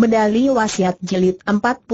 Medali Wasiat Jilid 45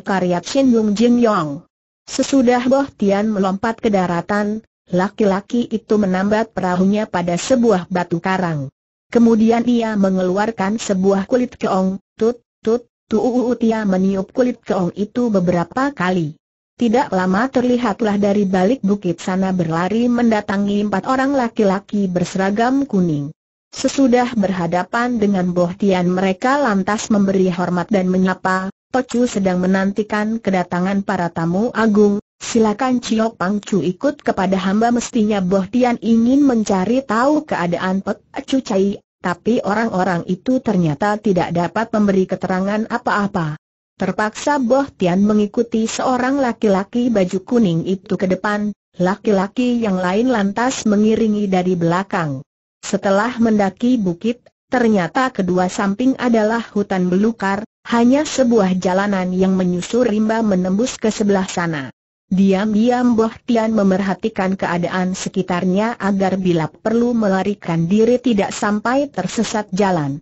Karya Chen Yong Jin Yong Sesudah Boh Tian melompat ke daratan, laki-laki itu menambat perahunya pada sebuah batu karang. Kemudian ia mengeluarkan sebuah kulit keong, tut, tut, tuuuut ia meniup kulit keong itu beberapa kali. Tidak lama terlihatlah dari balik bukit sana berlari mendatangi empat orang laki-laki berseragam kuning. Sesudah berhadapan dengan Boh Tian mereka lantas memberi hormat dan menyapa, Pecu sedang menantikan kedatangan para tamu agung, silakan Cio Pang Chu ikut kepada hamba mestinya Boh Tian ingin mencari tahu keadaan Pecu Cai, tapi orang-orang itu ternyata tidak dapat memberi keterangan apa-apa. Terpaksa Boh Tian mengikuti seorang laki-laki baju kuning itu ke depan, laki-laki yang lain lantas mengiringi dari belakang. Setelah mendaki bukit, ternyata kedua samping adalah hutan belukar, hanya sebuah jalanan yang menyusur rimba menembus ke sebelah sana. Diam-diam Boh Tian memerhatikan keadaan sekitarnya agar bila perlu melarikan diri tidak sampai tersesat jalan.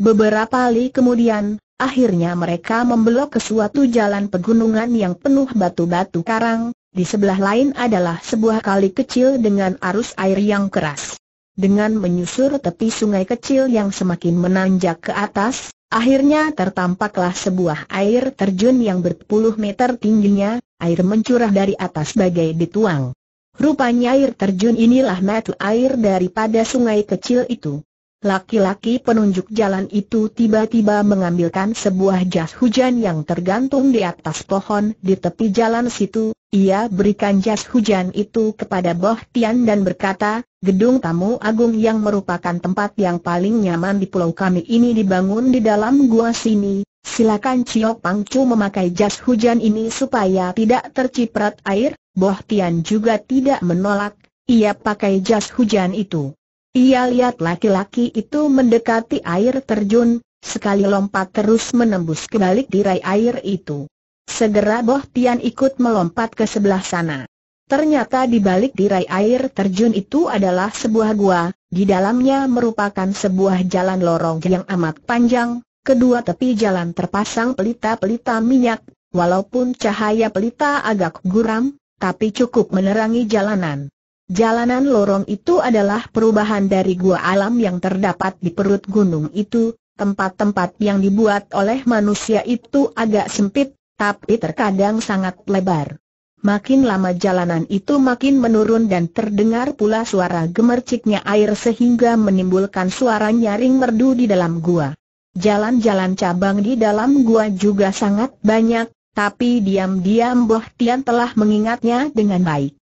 Beberapa li kemudian, akhirnya mereka membelok ke suatu jalan pegunungan yang penuh batu-batu karang, di sebelah lain adalah sebuah kali kecil dengan arus air yang keras dengan menyusur tepi sungai kecil yang semakin menanjak ke atas, akhirnya tertampaklah sebuah air terjun yang berpuluh meter tingginya, air mencurah dari atas bagai dituang. Rupanya air terjun inilah mata air daripada sungai kecil itu. Laki-laki penunjuk jalan itu tiba-tiba mengambilkan sebuah jas hujan yang tergantung di atas pohon di tepi jalan situ. Ia berikan jas hujan itu kepada Boh Tian dan berkata, Gedung tamu agung yang merupakan tempat yang paling nyaman di pulau kami ini dibangun di dalam gua sini. Silakan Cio Pangcu memakai jas hujan ini supaya tidak terciprat air. Boh Tian juga tidak menolak. Ia pakai jas hujan itu. Ia lihat laki-laki itu mendekati air terjun, sekali lompat terus menembus ke balik tirai air itu. Segera Boh Tian ikut melompat ke sebelah sana. Ternyata di balik tirai air terjun itu adalah sebuah gua, di dalamnya merupakan sebuah jalan lorong yang amat panjang, kedua tepi jalan terpasang pelita-pelita minyak, walaupun cahaya pelita agak guram, tapi cukup menerangi jalanan. Jalanan lorong itu adalah perubahan dari gua alam yang terdapat di perut gunung itu, tempat-tempat yang dibuat oleh manusia itu agak sempit, tapi terkadang sangat lebar. Makin lama jalanan itu makin menurun dan terdengar pula suara gemerciknya air sehingga menimbulkan suara nyaring merdu di dalam gua. Jalan-jalan cabang di dalam gua juga sangat banyak, tapi diam-diam Boh Tian telah mengingatnya dengan baik.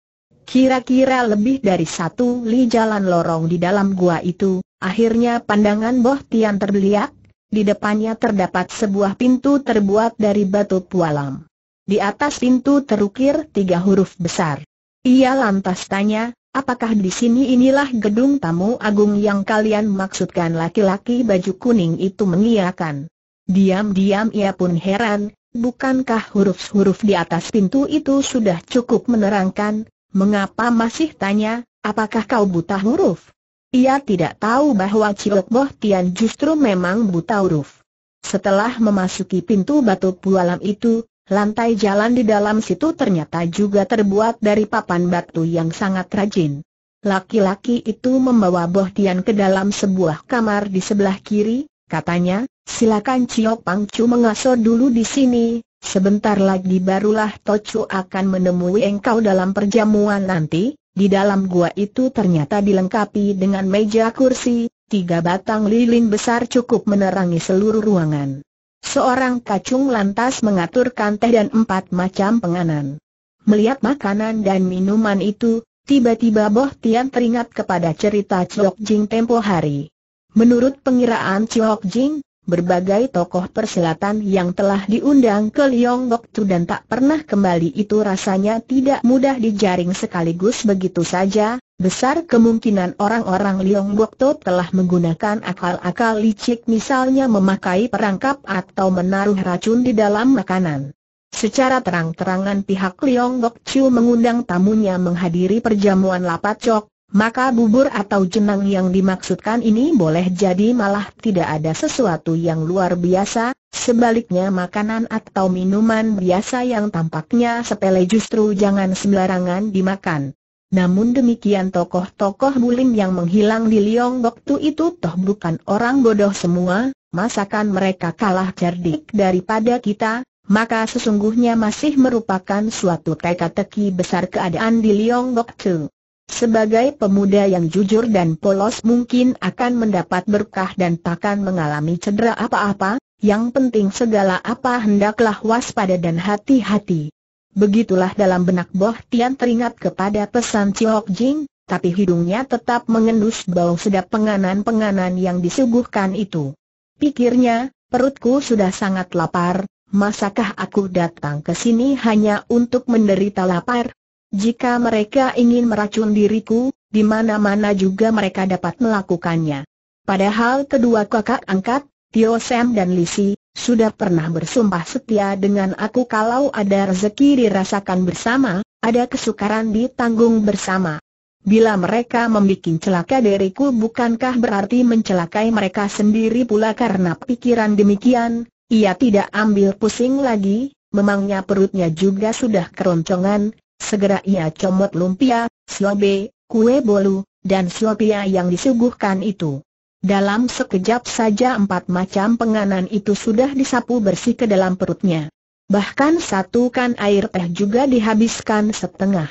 Kira-kira lebih dari satu li jalan lorong di dalam gua itu, akhirnya pandangan Boh Tian terbeliak, di depannya terdapat sebuah pintu terbuat dari batu pualam. Di atas pintu terukir tiga huruf besar. Ia lantas tanya, apakah di sini inilah gedung tamu agung yang kalian maksudkan laki-laki baju kuning itu mengiakan. Diam-diam ia pun heran, bukankah huruf-huruf di atas pintu itu sudah cukup menerangkan, Mengapa masih tanya, apakah kau buta huruf? Ia tidak tahu bahwa Ciok Boh Tian justru memang buta huruf. Setelah memasuki pintu batu pualam itu, lantai jalan di dalam situ ternyata juga terbuat dari papan batu yang sangat rajin. Laki-laki itu membawa Boh Tian ke dalam sebuah kamar di sebelah kiri, katanya, silakan Ciok Pangcu mengasuh dulu di sini, Sebentar lagi barulah Tocu akan menemui engkau dalam perjamuan nanti, di dalam gua itu ternyata dilengkapi dengan meja kursi, tiga batang lilin besar cukup menerangi seluruh ruangan. Seorang kacung lantas mengaturkan teh dan empat macam penganan. Melihat makanan dan minuman itu, tiba-tiba Boh Tian teringat kepada cerita Chok Jing tempo hari. Menurut pengiraan Chok Jing, Berbagai tokoh perselatan yang telah diundang ke Liong Tu dan tak pernah kembali itu rasanya tidak mudah dijaring sekaligus begitu saja, besar kemungkinan orang-orang Liong Tu telah menggunakan akal-akal licik misalnya memakai perangkap atau menaruh racun di dalam makanan. Secara terang-terangan pihak Liong Chu mengundang tamunya menghadiri perjamuan lapat cok, maka bubur atau jenang yang dimaksudkan ini boleh jadi malah tidak ada sesuatu yang luar biasa, sebaliknya makanan atau minuman biasa yang tampaknya sepele justru jangan sembarangan dimakan. Namun demikian tokoh-tokoh bulim yang menghilang di Liong waktu itu toh bukan orang bodoh semua, masakan mereka kalah cerdik daripada kita, maka sesungguhnya masih merupakan suatu teka-teki besar keadaan di Liong waktu. Sebagai pemuda yang jujur dan polos mungkin akan mendapat berkah dan takkan mengalami cedera apa-apa, yang penting segala apa hendaklah waspada dan hati-hati. Begitulah dalam benak Boh Tian teringat kepada pesan Chiok Jing, tapi hidungnya tetap mengendus bau sedap penganan-penganan yang disuguhkan itu. Pikirnya, perutku sudah sangat lapar, masakah aku datang ke sini hanya untuk menderita lapar? Jika mereka ingin meracun diriku, di mana-mana juga mereka dapat melakukannya. Padahal kedua kakak angkat, Tio Sam dan Lisi, sudah pernah bersumpah setia dengan aku kalau ada rezeki dirasakan bersama, ada kesukaran ditanggung bersama. Bila mereka membuat celaka diriku bukankah berarti mencelakai mereka sendiri pula karena pikiran demikian, ia tidak ambil pusing lagi, memangnya perutnya juga sudah keroncongan, Segera ia comot lumpia, siobe, kue bolu, dan siopia yang disuguhkan itu. Dalam sekejap saja empat macam penganan itu sudah disapu bersih ke dalam perutnya. Bahkan satu kan air teh juga dihabiskan setengah.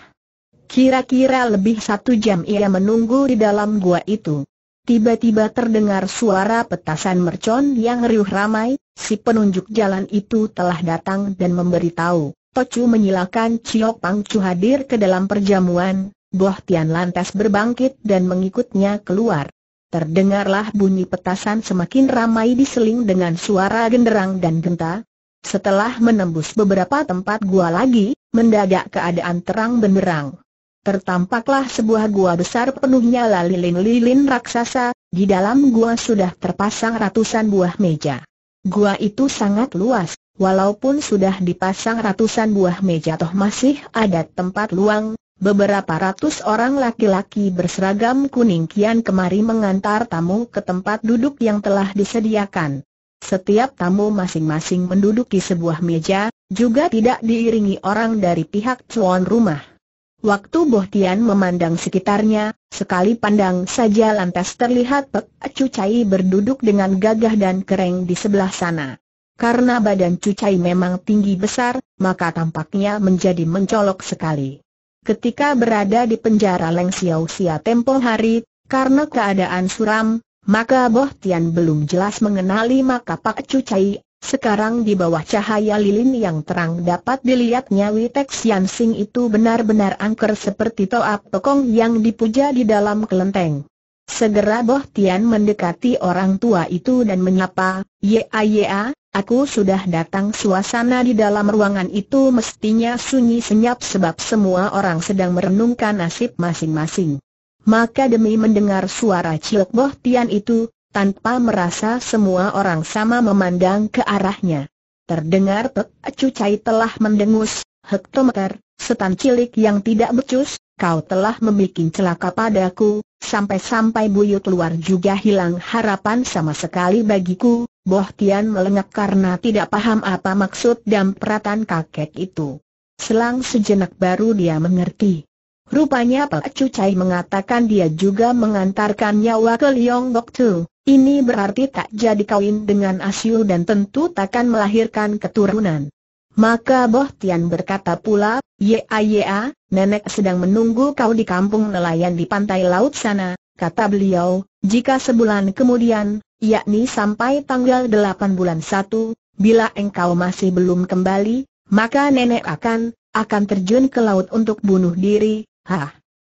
Kira-kira lebih satu jam ia menunggu di dalam gua itu. Tiba-tiba terdengar suara petasan mercon yang riuh ramai, si penunjuk jalan itu telah datang dan memberitahu. Tocu menyilakan Ciok Pang Chu hadir ke dalam perjamuan, Boh Tian lantas berbangkit dan mengikutnya keluar. Terdengarlah bunyi petasan semakin ramai diseling dengan suara genderang dan genta. Setelah menembus beberapa tempat gua lagi, mendadak keadaan terang benderang. Tertampaklah sebuah gua besar penuhnya lalilin lilin raksasa, di dalam gua sudah terpasang ratusan buah meja. Gua itu sangat luas, Walaupun sudah dipasang ratusan buah meja toh masih ada tempat luang, beberapa ratus orang laki-laki berseragam kuning kian kemari mengantar tamu ke tempat duduk yang telah disediakan. Setiap tamu masing-masing menduduki sebuah meja, juga tidak diiringi orang dari pihak tuan rumah. Waktu Tian memandang sekitarnya, sekali pandang saja lantas terlihat Pek Acu Cai berduduk dengan gagah dan kering di sebelah sana. Karena badan Cucai memang tinggi besar, maka tampaknya menjadi mencolok sekali. Ketika berada di penjara Leng Xiao Xia tempo hari, karena keadaan suram, maka Boh Tian belum jelas mengenali maka Pak Cucai. Sekarang di bawah cahaya lilin yang terang dapat dilihatnya Witek Tek Sing itu benar-benar angker seperti toa tokong yang dipuja di dalam kelenteng. Segera Boh Tian mendekati orang tua itu dan menyapa, ya ya. Aku sudah datang suasana di dalam ruangan itu mestinya sunyi senyap sebab semua orang sedang merenungkan nasib masing-masing. Maka demi mendengar suara Ciok Boh Tian itu, tanpa merasa semua orang sama memandang ke arahnya. Terdengar Pek Acu Cai telah mendengus, hektometer, setan cilik yang tidak becus, kau telah membuat celaka padaku, sampai-sampai buyut luar juga hilang harapan sama sekali bagiku, Boh Tian melengak karena tidak paham apa maksud dan peratan kakek itu. Selang sejenak baru dia mengerti. Rupanya Pak Cu Cai mengatakan dia juga mengantarkan nyawa ke Leong Bok Tu. Ini berarti tak jadi kawin dengan Asyu dan tentu takkan melahirkan keturunan. Maka Boh Tian berkata pula, Ya ya, nenek sedang menunggu kau di kampung nelayan di pantai laut sana, kata beliau, jika sebulan kemudian, yakni sampai tanggal delapan bulan satu, bila engkau masih belum kembali, maka nenek akan, akan terjun ke laut untuk bunuh diri, hah.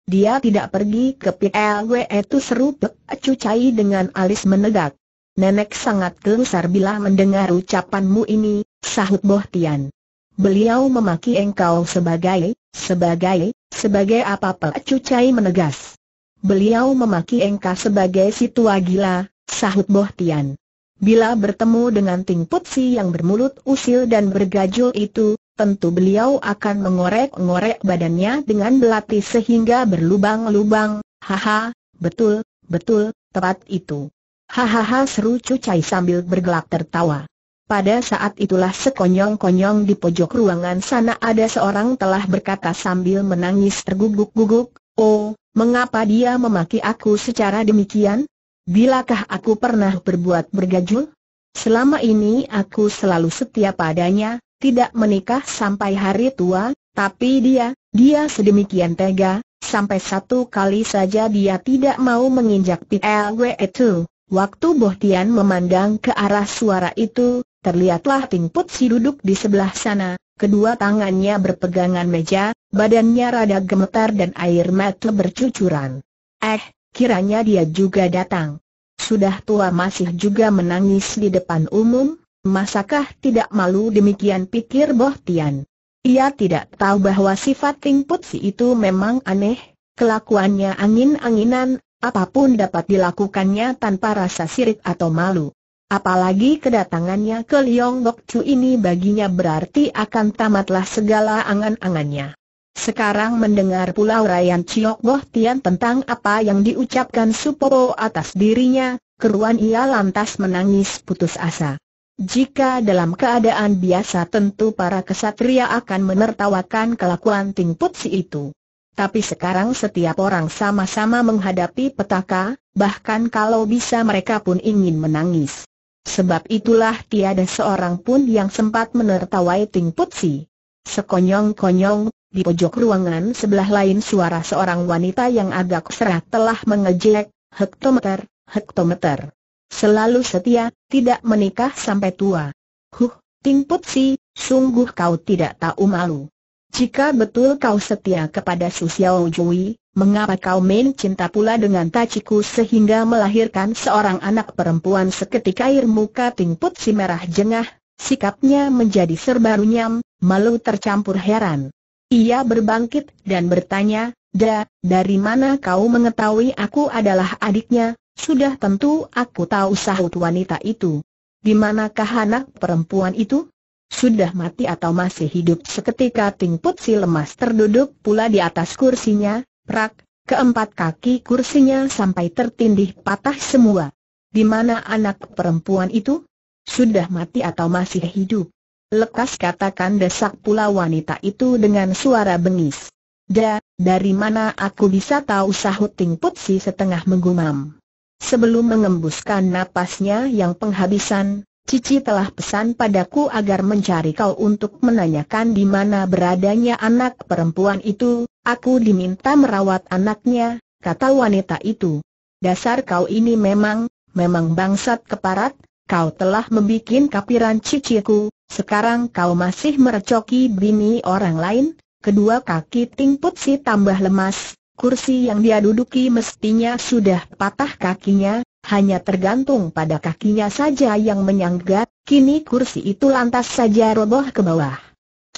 Dia tidak pergi ke PLW itu e seru Cucai dengan alis menegak. Nenek sangat gelisah bila mendengar ucapanmu ini, sahut Boh Tian. Beliau memaki engkau sebagai, sebagai, sebagai apa Pak Cucai menegas. Beliau memaki engkau sebagai si tua gila, sahut Boh Tian. Bila bertemu dengan Ting Putsi yang bermulut usil dan bergajul itu, tentu beliau akan mengorek-ngorek badannya dengan belati sehingga berlubang-lubang, haha, betul, betul, tepat itu. Hahaha seru cucai sambil bergelak tertawa. Pada saat itulah sekonyong-konyong di pojok ruangan sana ada seorang telah berkata sambil menangis terguguk-guguk, Oh, mengapa dia memaki aku secara demikian? Bilakah aku pernah berbuat bergajul? Selama ini aku selalu setia padanya, tidak menikah sampai hari tua, tapi dia, dia sedemikian tega, sampai satu kali saja dia tidak mau menginjak PLW itu. Eh, Waktu Bohtian memandang ke arah suara itu, terlihatlah Ting Put Si duduk di sebelah sana, kedua tangannya berpegangan meja, badannya rada gemetar dan air mata bercucuran. Eh, kiranya dia juga datang. Sudah tua masih juga menangis di depan umum, masakah tidak malu demikian pikir Bohtian. Ia tidak tahu bahwa sifat Ting Put Si itu memang aneh, kelakuannya angin-anginan, Apapun dapat dilakukannya tanpa rasa sirik atau malu. Apalagi kedatangannya ke Liong Bok Chu ini baginya berarti akan tamatlah segala angan-angannya. Sekarang mendengar pula Rayan Chiok Goh Tian tentang apa yang diucapkan Supo atas dirinya, keruan ia lantas menangis putus asa. Jika dalam keadaan biasa tentu para kesatria akan menertawakan kelakuan Ting Putsi itu. Tapi sekarang setiap orang sama-sama menghadapi petaka, bahkan kalau bisa mereka pun ingin menangis. Sebab itulah tiada seorang pun yang sempat menertawai Ting Putsi. Sekonyong-konyong, di pojok ruangan sebelah lain suara seorang wanita yang agak serah telah mengejek, hektometer, hektometer. Selalu setia, tidak menikah sampai tua. Huh, Ting Putsi, sungguh kau tidak tahu malu. Jika betul kau setia kepada Su Xiao Jui, mengapa kau main cinta pula dengan Tachiku sehingga melahirkan seorang anak perempuan seketika air muka tingput si merah jengah, sikapnya menjadi serba runyam, malu tercampur heran. Ia berbangkit dan bertanya, Da, dari mana kau mengetahui aku adalah adiknya? Sudah tentu aku tahu sahut wanita itu. Di manakah anak perempuan itu? Sudah mati atau masih hidup seketika Ting Put si lemas terduduk pula di atas kursinya, prak, keempat kaki kursinya sampai tertindih patah semua. Di mana anak perempuan itu? Sudah mati atau masih hidup? Lekas katakan desak pula wanita itu dengan suara bengis. Da, dari mana aku bisa tahu sahut Ting Putsi setengah menggumam. Sebelum mengembuskan napasnya yang penghabisan, Cici telah pesan padaku agar mencari kau untuk menanyakan di mana beradanya anak perempuan itu, aku diminta merawat anaknya, kata wanita itu. Dasar kau ini memang, memang bangsat keparat, kau telah membuat kapiran ciciku, sekarang kau masih merecoki bini orang lain, kedua kaki tingput si tambah lemas, kursi yang dia duduki mestinya sudah patah kakinya, hanya tergantung pada kakinya saja yang menyangga, kini kursi itu lantas saja roboh ke bawah.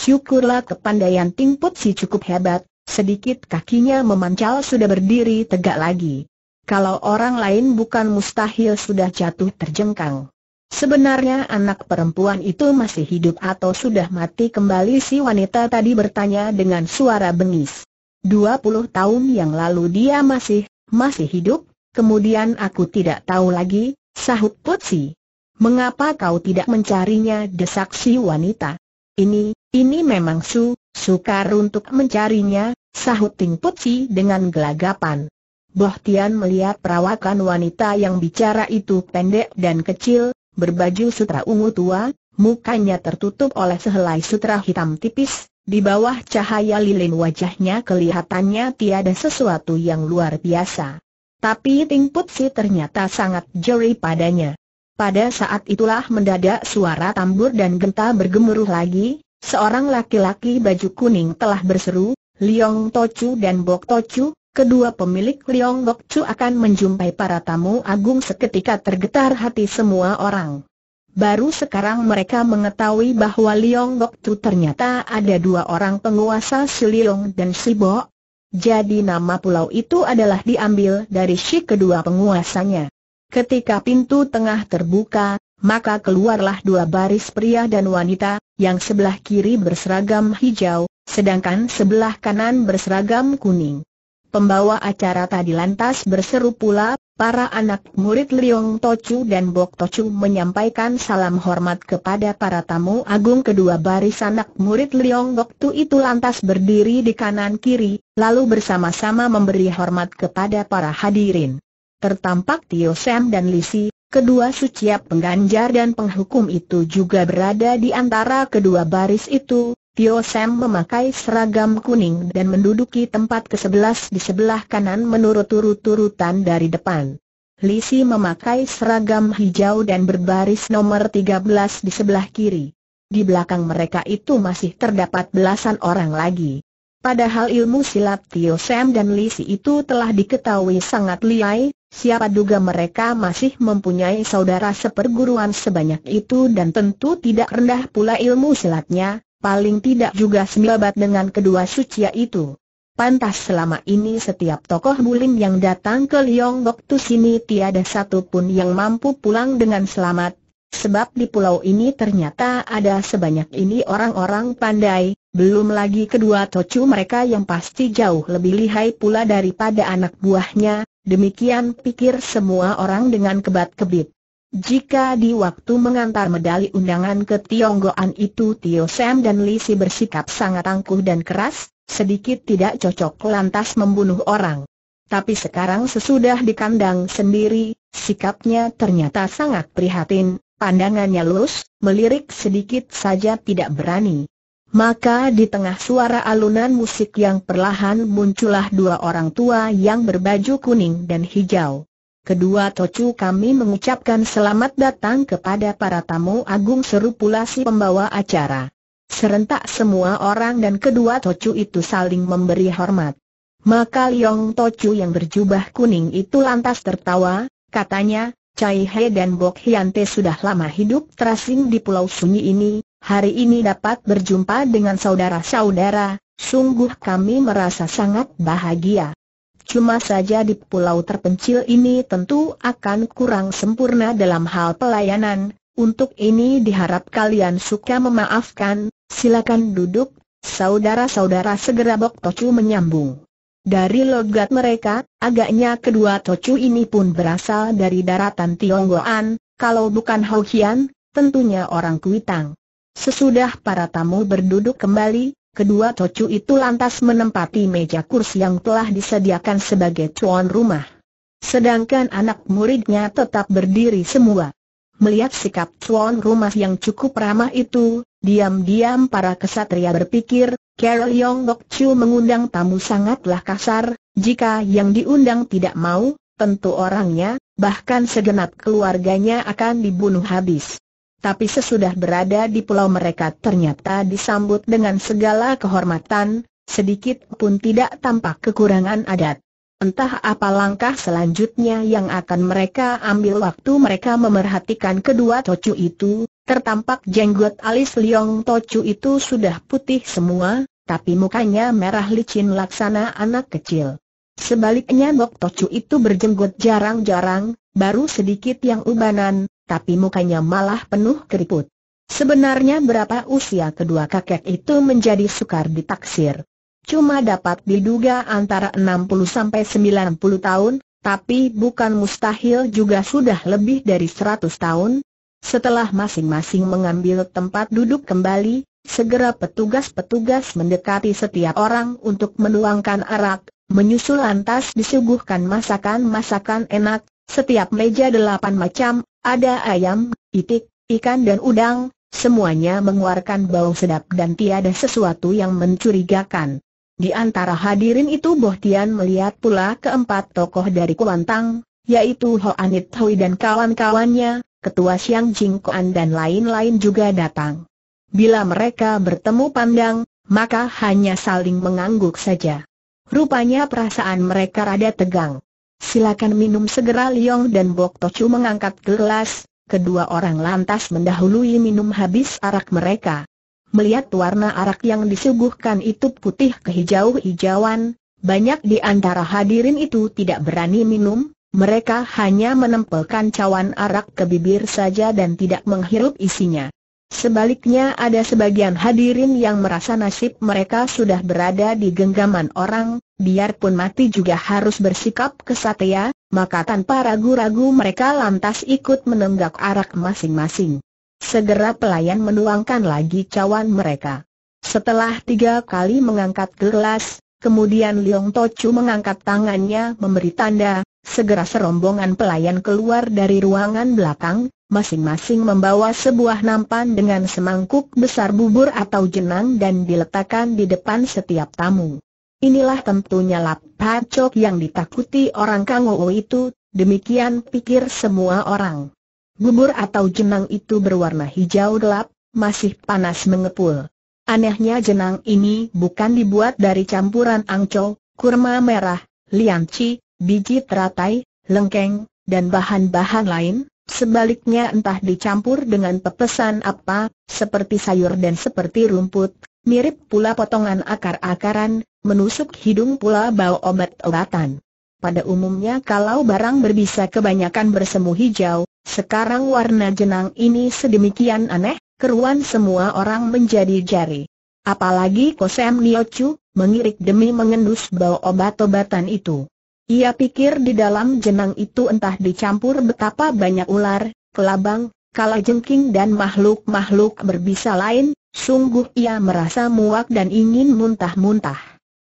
Syukurlah kepandaian Tingput si cukup hebat, sedikit kakinya memancal sudah berdiri tegak lagi. Kalau orang lain bukan mustahil sudah jatuh terjengkang. Sebenarnya anak perempuan itu masih hidup atau sudah mati kembali si wanita tadi bertanya dengan suara bengis. 20 tahun yang lalu dia masih, masih hidup, Kemudian aku tidak tahu lagi, sahut Potsi. Mengapa kau tidak mencarinya desak si wanita? Ini, ini memang su, sukar untuk mencarinya, sahut Ting Potsi dengan gelagapan. Bohtian melihat perawakan wanita yang bicara itu pendek dan kecil, berbaju sutra ungu tua, mukanya tertutup oleh sehelai sutra hitam tipis, di bawah cahaya lilin wajahnya kelihatannya tiada sesuatu yang luar biasa. Tapi Ting Put Si ternyata sangat jeri padanya. Pada saat itulah mendadak suara tambur dan genta bergemuruh lagi, seorang laki-laki baju kuning telah berseru, Liong Tocu dan Bok Tocu, kedua pemilik Liong Bok Chu akan menjumpai para tamu agung seketika tergetar hati semua orang. Baru sekarang mereka mengetahui bahwa Liong Bok Chu ternyata ada dua orang penguasa Si Liong dan Si Bok, jadi nama pulau itu adalah diambil dari si kedua penguasanya. Ketika pintu tengah terbuka, maka keluarlah dua baris pria dan wanita, yang sebelah kiri berseragam hijau, sedangkan sebelah kanan berseragam kuning. Pembawa acara tadi lantas berseru pula, para anak murid Liong Tochu dan Bok Tochu menyampaikan salam hormat kepada para tamu agung kedua baris anak murid Liong Bok Tu itu lantas berdiri di kanan kiri, lalu bersama-sama memberi hormat kepada para hadirin. Tertampak Tio Sam dan Lisi, kedua suciap pengganjar dan penghukum itu juga berada di antara kedua baris itu, Tio Sam memakai seragam kuning dan menduduki tempat ke-11 di sebelah kanan menurut turut-turutan dari depan. Lisi memakai seragam hijau dan berbaris nomor 13 di sebelah kiri. Di belakang mereka itu masih terdapat belasan orang lagi. Padahal ilmu silat Tio Sam dan Lisi itu telah diketahui sangat liai, siapa duga mereka masih mempunyai saudara seperguruan sebanyak itu dan tentu tidak rendah pula ilmu silatnya, paling tidak juga semibat dengan kedua suci itu. Pantas selama ini setiap tokoh bulim yang datang ke Liongkok tu sini tiada satu pun yang mampu pulang dengan selamat, sebab di pulau ini ternyata ada sebanyak ini orang-orang pandai, belum lagi kedua tocu mereka yang pasti jauh lebih lihai pula daripada anak buahnya, demikian pikir semua orang dengan kebat-kebit. Jika di waktu mengantar medali undangan ke Tionggoan itu Tio Sam dan Lisi bersikap sangat angkuh dan keras, sedikit tidak cocok lantas membunuh orang. Tapi sekarang sesudah di kandang sendiri, sikapnya ternyata sangat prihatin, pandangannya lurus, melirik sedikit saja tidak berani. Maka di tengah suara alunan musik yang perlahan muncullah dua orang tua yang berbaju kuning dan hijau. Kedua Tocu kami mengucapkan selamat datang kepada para tamu agung seru pula si pembawa acara. Serentak semua orang dan kedua Tocu itu saling memberi hormat. Maka Liong Tocu yang berjubah kuning itu lantas tertawa, katanya, Cai He dan Bok Hian sudah lama hidup terasing di pulau sunyi ini, hari ini dapat berjumpa dengan saudara-saudara, sungguh kami merasa sangat bahagia. Cuma saja di pulau terpencil ini tentu akan kurang sempurna dalam hal pelayanan, untuk ini diharap kalian suka memaafkan, silakan duduk, saudara-saudara segera Bok Tocu menyambung. Dari logat mereka, agaknya kedua Tocu ini pun berasal dari daratan Tionggoan, kalau bukan Hokian, tentunya orang Kuitang. Sesudah para tamu berduduk kembali, Kedua cocu itu lantas menempati meja kursi yang telah disediakan sebagai tuan rumah. Sedangkan anak muridnya tetap berdiri semua. Melihat sikap tuan rumah yang cukup ramah itu, diam-diam para kesatria berpikir, Carol Yong Bok Chu mengundang tamu sangatlah kasar, jika yang diundang tidak mau, tentu orangnya, bahkan segenap keluarganya akan dibunuh habis tapi sesudah berada di pulau mereka ternyata disambut dengan segala kehormatan, sedikit pun tidak tampak kekurangan adat. Entah apa langkah selanjutnya yang akan mereka ambil waktu mereka memerhatikan kedua tocu itu, tertampak jenggot alis liong tocu itu sudah putih semua, tapi mukanya merah licin laksana anak kecil. Sebaliknya Bok Tocu itu berjenggot jarang-jarang, baru sedikit yang ubanan, tapi mukanya malah penuh keriput. Sebenarnya berapa usia kedua kakek itu menjadi sukar ditaksir. Cuma dapat diduga antara 60 90 tahun, tapi bukan mustahil juga sudah lebih dari 100 tahun. Setelah masing-masing mengambil tempat duduk kembali, segera petugas-petugas mendekati setiap orang untuk menuangkan arak, menyusul lantas disuguhkan masakan-masakan enak, setiap meja delapan macam, ada ayam, itik, ikan dan udang, semuanya mengeluarkan bau sedap dan tiada sesuatu yang mencurigakan. Di antara hadirin itu Boh Tian melihat pula keempat tokoh dari Kuantang, yaitu Ho Anit Hui dan kawan-kawannya, Ketua Siang Jing Kuan dan lain-lain juga datang. Bila mereka bertemu pandang, maka hanya saling mengangguk saja. Rupanya perasaan mereka rada tegang. Silakan minum segera Liong dan Bok Tocu mengangkat gelas, kedua orang lantas mendahului minum habis arak mereka. Melihat warna arak yang disuguhkan itu putih kehijau-hijauan, banyak di antara hadirin itu tidak berani minum, mereka hanya menempelkan cawan arak ke bibir saja dan tidak menghirup isinya. Sebaliknya ada sebagian hadirin yang merasa nasib mereka sudah berada di genggaman orang, biarpun mati juga harus bersikap kesatia, maka tanpa ragu-ragu mereka lantas ikut menenggak arak masing-masing. Segera pelayan menuangkan lagi cawan mereka. Setelah tiga kali mengangkat gelas, kemudian Leong Tochu mengangkat tangannya memberi tanda, segera serombongan pelayan keluar dari ruangan belakang, masing-masing membawa sebuah nampan dengan semangkuk besar bubur atau jenang dan diletakkan di depan setiap tamu. Inilah tentunya lap pacok yang ditakuti orang Kangoo itu, demikian pikir semua orang. Bubur atau jenang itu berwarna hijau gelap, masih panas mengepul. Anehnya jenang ini bukan dibuat dari campuran angco, kurma merah, lianci, biji teratai, lengkeng, dan bahan-bahan lain, Sebaliknya entah dicampur dengan pepesan apa, seperti sayur dan seperti rumput, mirip pula potongan akar-akaran, menusuk hidung pula bau obat-obatan. Pada umumnya kalau barang berbisa kebanyakan bersemu hijau, sekarang warna jenang ini sedemikian aneh, keruan semua orang menjadi jari. Apalagi Kosem Niochu, mengirik demi mengendus bau obat-obatan itu. Ia pikir di dalam jenang itu entah dicampur betapa banyak ular, kelabang, kalajengking dan makhluk-makhluk berbisa lain, sungguh ia merasa muak dan ingin muntah-muntah.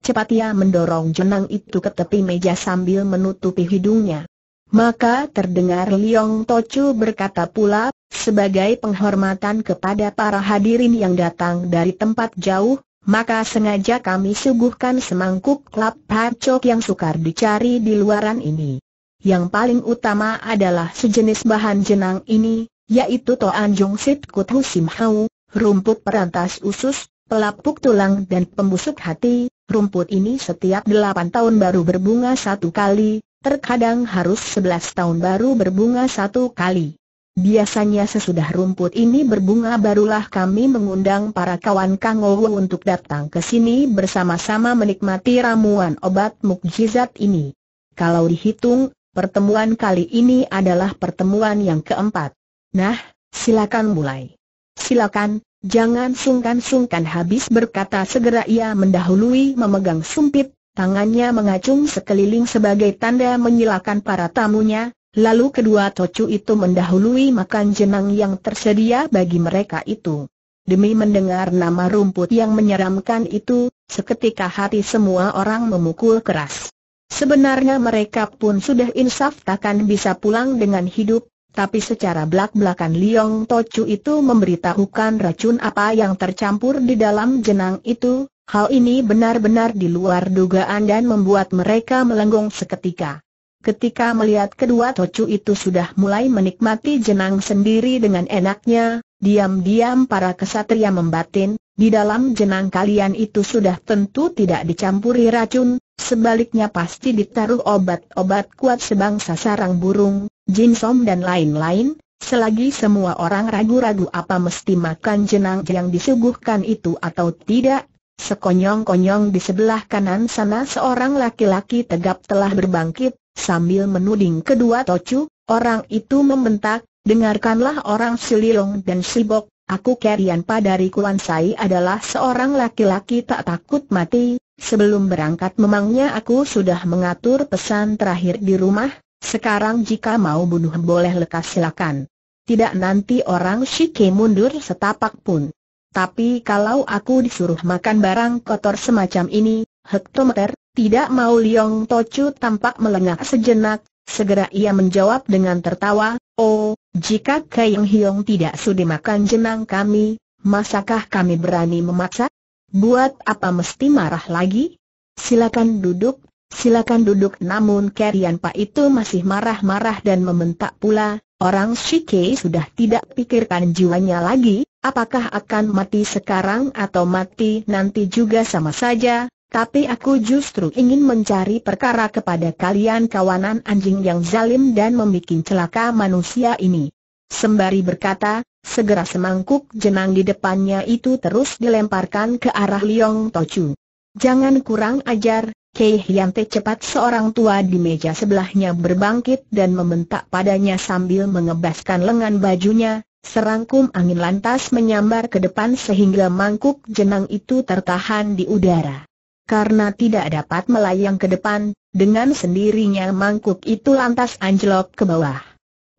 Cepat ia mendorong jenang itu ke tepi meja sambil menutupi hidungnya. Maka terdengar Liong Tocu berkata pula, sebagai penghormatan kepada para hadirin yang datang dari tempat jauh, maka sengaja kami suguhkan semangkuk klap pacok yang sukar dicari di luaran ini. Yang paling utama adalah sejenis bahan jenang ini, yaitu jong Sit kut Sim Hau, rumput perantas usus, pelapuk tulang dan pembusuk hati, rumput ini setiap delapan tahun baru berbunga satu kali, terkadang harus sebelas tahun baru berbunga satu kali. Biasanya sesudah rumput ini berbunga barulah kami mengundang para kawan Kang Owo untuk datang ke sini bersama-sama menikmati ramuan obat mukjizat ini. Kalau dihitung, pertemuan kali ini adalah pertemuan yang keempat. Nah, silakan mulai. Silakan, jangan sungkan-sungkan habis berkata segera ia mendahului memegang sumpit, tangannya mengacung sekeliling sebagai tanda menyilakan para tamunya, Lalu kedua tocu itu mendahului makan jenang yang tersedia bagi mereka itu. Demi mendengar nama rumput yang menyeramkan itu, seketika hati semua orang memukul keras. Sebenarnya mereka pun sudah insaf takkan bisa pulang dengan hidup, tapi secara belak-belakan Liong Tocu itu memberitahukan racun apa yang tercampur di dalam jenang itu, hal ini benar-benar di luar dugaan dan membuat mereka melenggong seketika. Ketika melihat kedua Tocu itu sudah mulai menikmati jenang sendiri dengan enaknya, diam-diam para kesatria membatin, di dalam jenang kalian itu sudah tentu tidak dicampuri racun, sebaliknya pasti ditaruh obat-obat kuat sebangsa sarang burung, jinsom dan lain-lain, Selagi semua orang ragu-ragu apa mesti makan jenang yang disuguhkan itu atau tidak, sekonyong-konyong di sebelah kanan sana seorang laki-laki tegap telah berbangkit, Sambil menuding kedua Tocu, orang itu membentak, dengarkanlah orang Sililong dan Sibok, aku Kerian Padari Kuan Sai adalah seorang laki-laki tak takut mati, sebelum berangkat memangnya aku sudah mengatur pesan terakhir di rumah, sekarang jika mau bunuh boleh lekas silakan. Tidak nanti orang Shike mundur setapak pun. Tapi kalau aku disuruh makan barang kotor semacam ini, hektometer, tidak mau Liong Tocu tampak melengah sejenak, segera ia menjawab dengan tertawa, Oh, jika Kayang Hiong tidak sudi makan jenang kami, masakah kami berani memaksa? Buat apa mesti marah lagi? Silakan duduk, silakan duduk Namun Kerian Pak itu masih marah-marah dan membentak pula, Orang Shike sudah tidak pikirkan jiwanya lagi, apakah akan mati sekarang atau mati nanti juga sama saja, tapi aku justru ingin mencari perkara kepada kalian kawanan anjing yang zalim dan membuat celaka manusia ini. Sembari berkata, segera semangkuk jenang di depannya itu terus dilemparkan ke arah Liong Tochu. Jangan kurang ajar, Kei Hyante cepat seorang tua di meja sebelahnya berbangkit dan membentak padanya sambil mengebaskan lengan bajunya, serangkum angin lantas menyambar ke depan sehingga mangkuk jenang itu tertahan di udara karena tidak dapat melayang ke depan, dengan sendirinya mangkuk itu lantas anjlok ke bawah.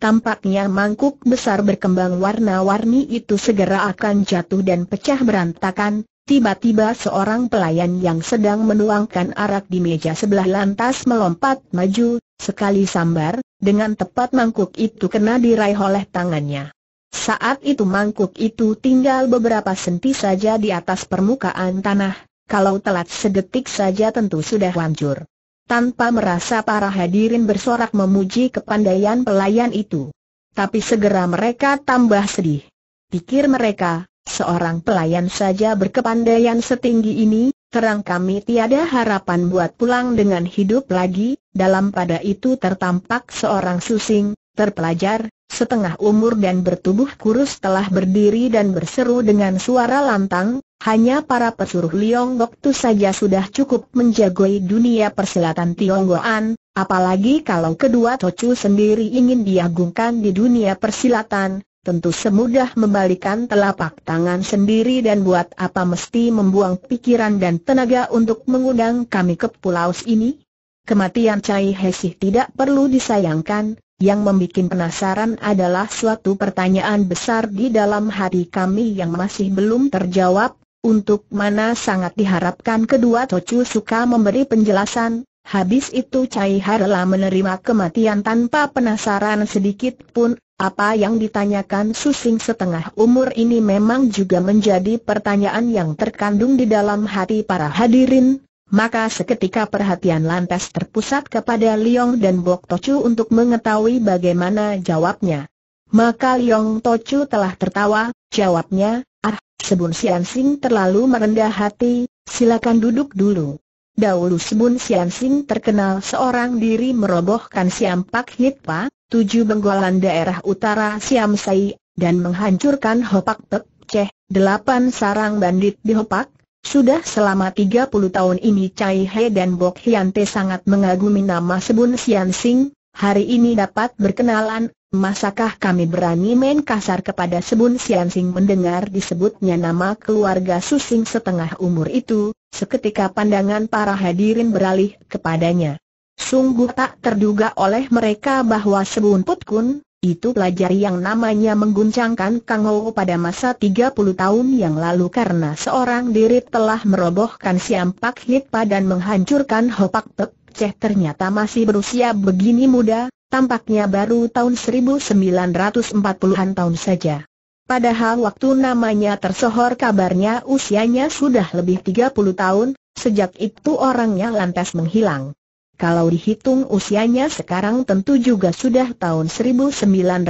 Tampaknya mangkuk besar berkembang warna-warni itu segera akan jatuh dan pecah berantakan, tiba-tiba seorang pelayan yang sedang menuangkan arak di meja sebelah lantas melompat maju, sekali sambar, dengan tepat mangkuk itu kena diraih oleh tangannya. Saat itu mangkuk itu tinggal beberapa senti saja di atas permukaan tanah, kalau telat sedetik saja tentu sudah hancur. Tanpa merasa para hadirin bersorak memuji kepandaian pelayan itu. Tapi segera mereka tambah sedih. Pikir mereka, seorang pelayan saja berkepandaian setinggi ini, terang kami tiada harapan buat pulang dengan hidup lagi, dalam pada itu tertampak seorang susing, terpelajar, setengah umur dan bertubuh kurus telah berdiri dan berseru dengan suara lantang, hanya para pesuruh Liong Tu saja sudah cukup menjagoi dunia persilatan Tionggoan, apalagi kalau kedua Tocu sendiri ingin diagungkan di dunia persilatan, tentu semudah membalikan telapak tangan sendiri dan buat apa mesti membuang pikiran dan tenaga untuk mengundang kami ke pulau ini? Kematian Cai Hesih tidak perlu disayangkan, yang membuat penasaran adalah suatu pertanyaan besar di dalam hati kami yang masih belum terjawab, untuk mana sangat diharapkan kedua Tocu suka memberi penjelasan, habis itu Cai Harla menerima kematian tanpa penasaran sedikit pun, apa yang ditanyakan Susing setengah umur ini memang juga menjadi pertanyaan yang terkandung di dalam hati para hadirin, maka seketika perhatian lantas terpusat kepada Liong dan Bok Tocu untuk mengetahui bagaimana jawabnya. Maka Liong Tocu telah tertawa, jawabnya, Ah, Sebun Sian Sing terlalu merendah hati, silakan duduk dulu. Dahulu Sebun Sian Sing terkenal seorang diri merobohkan Siam Pak Hitpa, tujuh benggolan daerah utara Siam Sai, dan menghancurkan Hopak Pek Ceh, delapan sarang bandit di Hopak. Sudah selama 30 tahun ini Cai He dan Bok Hyante sangat mengagumi nama Sebun Sian Sing, hari ini dapat berkenalan, Masakah kami berani main kasar kepada Sebun Sian Sing mendengar disebutnya nama keluarga Susing setengah umur itu, seketika pandangan para hadirin beralih kepadanya. Sungguh tak terduga oleh mereka bahwa Sebun Put Kun, itu pelajar yang namanya mengguncangkan Kang Ou pada masa 30 tahun yang lalu karena seorang diri telah merobohkan Siam Pak Hit dan menghancurkan Hopak Pek Ceh ternyata masih berusia begini muda, tampaknya baru tahun 1940-an tahun saja. Padahal waktu namanya tersohor kabarnya usianya sudah lebih 30 tahun, sejak itu orangnya lantas menghilang. Kalau dihitung usianya sekarang tentu juga sudah tahun 1960-an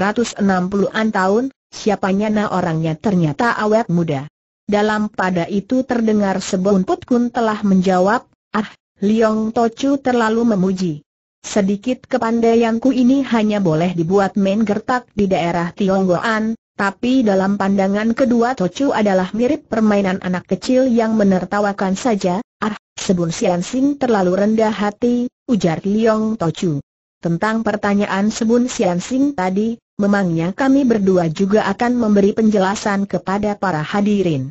tahun, siapanya nah orangnya ternyata awet muda. Dalam pada itu terdengar sebuntut kun telah menjawab, ah, Liong Tochu terlalu memuji. Sedikit kepandaianku ini hanya boleh dibuat main gertak di daerah Tionggoan, tapi dalam pandangan kedua Tochu adalah mirip permainan anak kecil yang menertawakan saja. Ah, sebun Sian Sing terlalu rendah hati, ujar Liong Tochu. Tentang pertanyaan sebun Sian Sing tadi, memangnya kami berdua juga akan memberi penjelasan kepada para hadirin.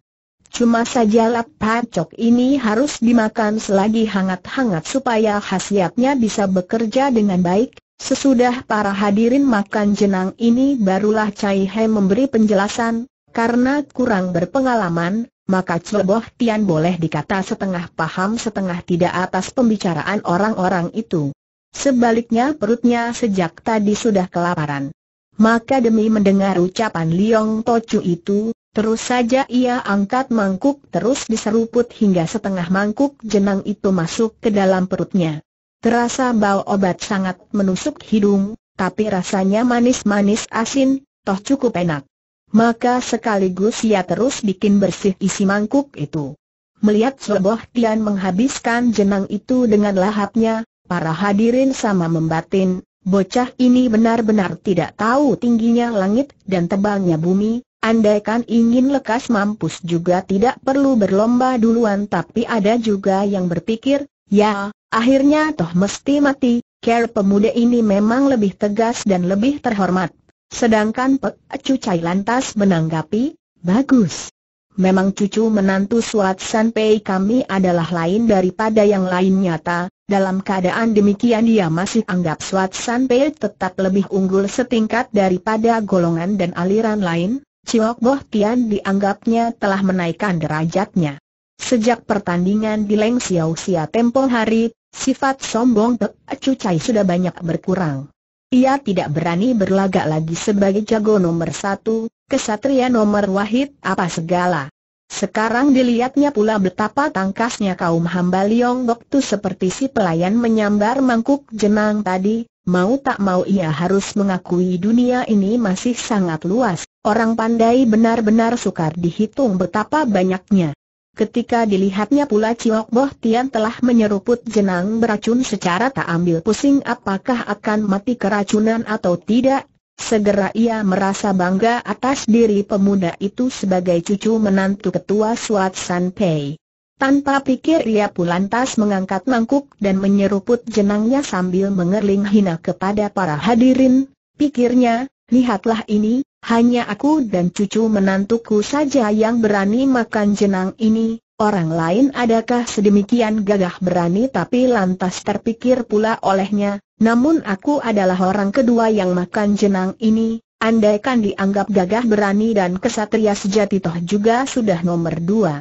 Cuma saja lap pancok ini harus dimakan selagi hangat-hangat supaya khasiatnya bisa bekerja dengan baik. Sesudah para hadirin makan jenang ini barulah Cai He memberi penjelasan, karena kurang berpengalaman, maka Ceboh Tian boleh dikata setengah paham setengah tidak atas pembicaraan orang-orang itu. Sebaliknya perutnya sejak tadi sudah kelaparan. Maka demi mendengar ucapan Liong Tocu itu, Terus saja ia angkat mangkuk terus diseruput hingga setengah mangkuk jenang itu masuk ke dalam perutnya. Terasa bau obat sangat menusuk hidung, tapi rasanya manis-manis asin, toh cukup enak. Maka sekaligus ia terus bikin bersih isi mangkuk itu. Melihat Soboh Tian menghabiskan jenang itu dengan lahapnya, para hadirin sama membatin, bocah ini benar-benar tidak tahu tingginya langit dan tebalnya bumi, Andaikan ingin lekas mampus juga tidak perlu berlomba duluan tapi ada juga yang berpikir, ya, akhirnya toh mesti mati, care pemuda ini memang lebih tegas dan lebih terhormat. Sedangkan Pek Cucai lantas menanggapi, bagus. Memang cucu menantu Suat Sanpei kami adalah lain daripada yang lain nyata, dalam keadaan demikian dia masih anggap Suat Sanpei tetap lebih unggul setingkat daripada golongan dan aliran lain, Chiok Boh Tian dianggapnya telah menaikkan derajatnya. Sejak pertandingan di Leng Xiao Xia tempo hari, sifat sombong Tek Cai sudah banyak berkurang. Ia tidak berani berlagak lagi sebagai jago nomor satu, kesatria nomor wahid apa segala. Sekarang dilihatnya pula betapa tangkasnya kaum hamba Liong Tu seperti si pelayan menyambar mangkuk jenang tadi, mau tak mau ia harus mengakui dunia ini masih sangat luas. Orang pandai benar-benar sukar dihitung betapa banyaknya. Ketika dilihatnya pula Ciok Boh Tian telah menyeruput jenang beracun secara tak ambil pusing apakah akan mati keracunan atau tidak, segera ia merasa bangga atas diri pemuda itu sebagai cucu menantu ketua Suat San Pei. Tanpa pikir ia pun lantas mengangkat mangkuk dan menyeruput jenangnya sambil mengerling hina kepada para hadirin, pikirnya, lihatlah ini, hanya aku dan cucu menantuku saja yang berani makan jenang ini, orang lain adakah sedemikian gagah berani tapi lantas terpikir pula olehnya, namun aku adalah orang kedua yang makan jenang ini, andaikan dianggap gagah berani dan kesatria sejati toh juga sudah nomor dua.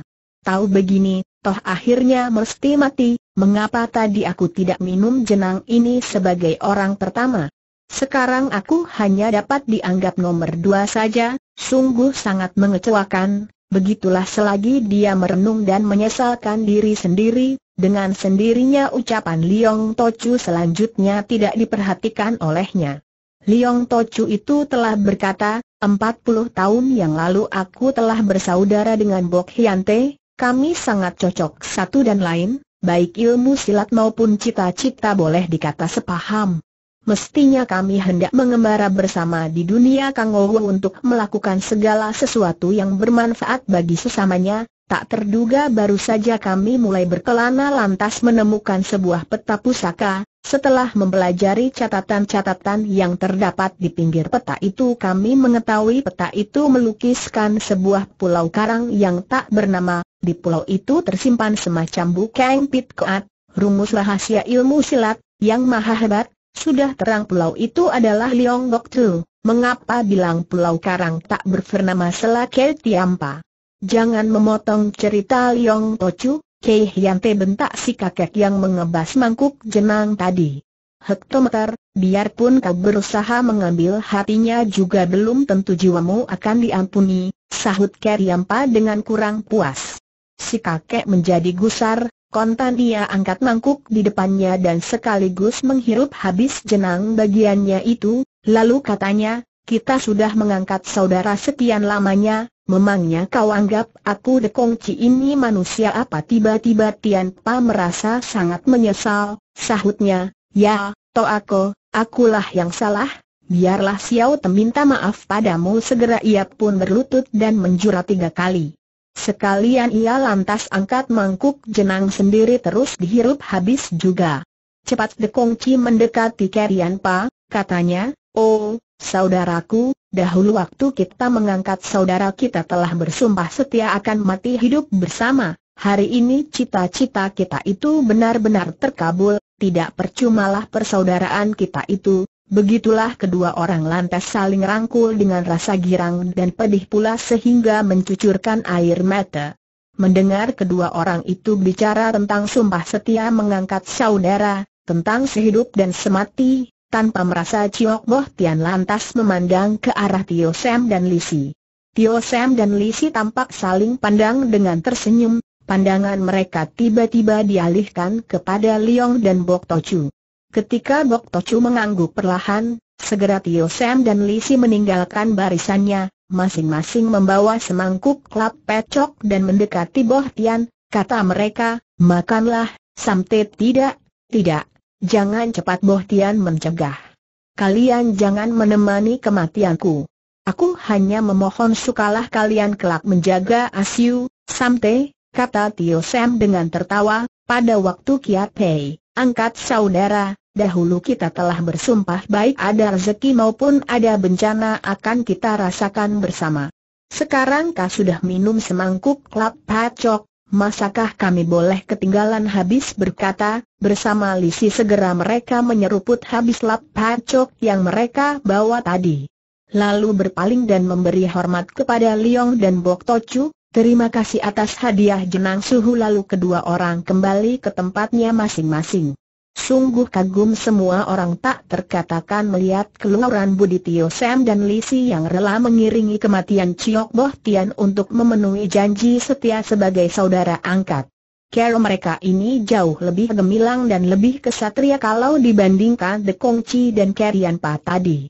Tahu begini, toh akhirnya mesti mati, mengapa tadi aku tidak minum jenang ini sebagai orang pertama? Sekarang aku hanya dapat dianggap nomor dua saja, sungguh sangat mengecewakan, begitulah selagi dia merenung dan menyesalkan diri sendiri, dengan sendirinya ucapan Liong Tochu selanjutnya tidak diperhatikan olehnya. Liong Tochu itu telah berkata, 40 tahun yang lalu aku telah bersaudara dengan Bok Hyante, kami sangat cocok satu dan lain, baik ilmu silat maupun cita-cita boleh dikata sepaham mestinya kami hendak mengembara bersama di dunia Kangowu untuk melakukan segala sesuatu yang bermanfaat bagi sesamanya, tak terduga baru saja kami mulai berkelana lantas menemukan sebuah peta pusaka, setelah mempelajari catatan-catatan yang terdapat di pinggir peta itu kami mengetahui peta itu melukiskan sebuah pulau karang yang tak bernama, di pulau itu tersimpan semacam bukeng pitkoat, rumus rahasia ilmu silat, yang maha hebat, sudah terang pulau itu adalah Liong Gok Tu, mengapa bilang pulau karang tak bernama Selake Tiampa? Jangan memotong cerita Liong Tocu, Kei Hyante bentak si kakek yang mengebas mangkuk jenang tadi. Hektometer, biarpun kau berusaha mengambil hatinya juga belum tentu jiwamu akan diampuni, sahut Keriampa dengan kurang puas. Si kakek menjadi gusar, Kontan ia angkat mangkuk di depannya dan sekaligus menghirup habis jenang bagiannya itu, lalu katanya, kita sudah mengangkat saudara sekian lamanya, memangnya kau anggap aku dekongci ini manusia apa tiba-tiba Tian Pa merasa sangat menyesal, sahutnya, ya, to aku, akulah yang salah, biarlah Xiao Te minta maaf padamu segera ia pun berlutut dan menjura tiga kali. Sekalian ia lantas angkat mangkuk jenang sendiri terus dihirup habis juga. Cepat Dekong mendekati Kerian Pa, katanya, Oh, saudaraku, dahulu waktu kita mengangkat saudara kita telah bersumpah setia akan mati hidup bersama. Hari ini cita-cita kita itu benar-benar terkabul, tidak percumalah persaudaraan kita itu, Begitulah kedua orang lantas saling rangkul dengan rasa girang dan pedih pula sehingga mencucurkan air mata. Mendengar kedua orang itu bicara tentang sumpah setia mengangkat saudara, tentang sehidup dan semati, tanpa merasa Ciok Boh Tian lantas memandang ke arah Tio Sam dan Lisi. Tio Sam dan Lisi tampak saling pandang dengan tersenyum, Pandangan mereka tiba-tiba dialihkan kepada Liong dan Bok Tochu. Ketika Bok Tocu mengangguk perlahan, segera Tio Sam dan Lisi meninggalkan barisannya, masing-masing membawa semangkuk klap pecok dan mendekati Boh Tian, kata mereka, makanlah, Samte tidak, tidak, jangan cepat Boh Tian mencegah. Kalian jangan menemani kematianku. Aku hanya memohon sukalah kalian kelak menjaga Asiu. Samte, kata Tio Sam dengan tertawa, pada waktu Kiat Pei, angkat saudara, Dahulu kita telah bersumpah baik ada rezeki maupun ada bencana akan kita rasakan bersama. Sekarang kau sudah minum semangkuk klap pacok, masakah kami boleh ketinggalan habis berkata, bersama Lisi segera mereka menyeruput habis lap pacok yang mereka bawa tadi. Lalu berpaling dan memberi hormat kepada Liong dan Bok Tocu, terima kasih atas hadiah jenang suhu lalu kedua orang kembali ke tempatnya masing-masing. Sungguh kagum semua orang tak terkatakan melihat keluaran Budi Tio Sam dan Lisi yang rela mengiringi kematian Ciok Boh Tian untuk memenuhi janji setia sebagai saudara angkat. Kero mereka ini jauh lebih gemilang dan lebih kesatria kalau dibandingkan The Chi dan Kerian Pa tadi.